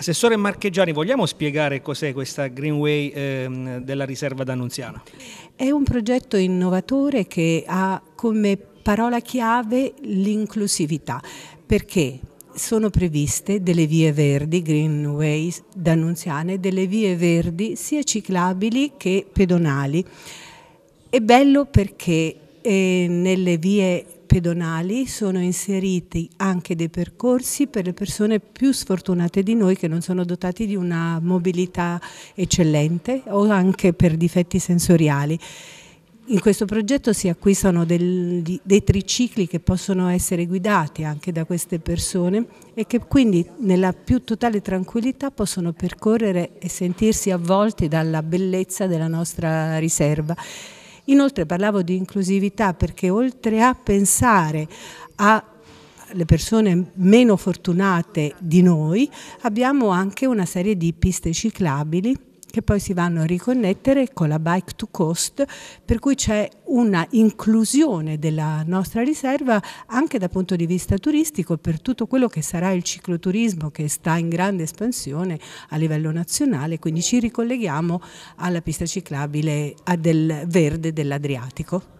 Assessore Marcheggiani, vogliamo spiegare cos'è questa Greenway eh, della riserva d'Annunziana? È un progetto innovatore che ha come parola chiave l'inclusività. Perché? sono previste delle vie verdi, Greenway d'Annunziana, delle vie verdi sia ciclabili che pedonali. È bello perché eh, nelle vie pedonali sono inseriti anche dei percorsi per le persone più sfortunate di noi che non sono dotati di una mobilità eccellente o anche per difetti sensoriali. In questo progetto si acquistano del, dei tricicli che possono essere guidati anche da queste persone e che quindi nella più totale tranquillità possono percorrere e sentirsi avvolti dalla bellezza della nostra riserva. Inoltre parlavo di inclusività perché oltre a pensare a le persone meno fortunate di noi, abbiamo anche una serie di piste ciclabili che poi si vanno a riconnettere con la Bike to Coast, per cui c'è una inclusione della nostra riserva anche dal punto di vista turistico per tutto quello che sarà il cicloturismo che sta in grande espansione a livello nazionale, quindi ci ricolleghiamo alla pista ciclabile del verde dell'Adriatico.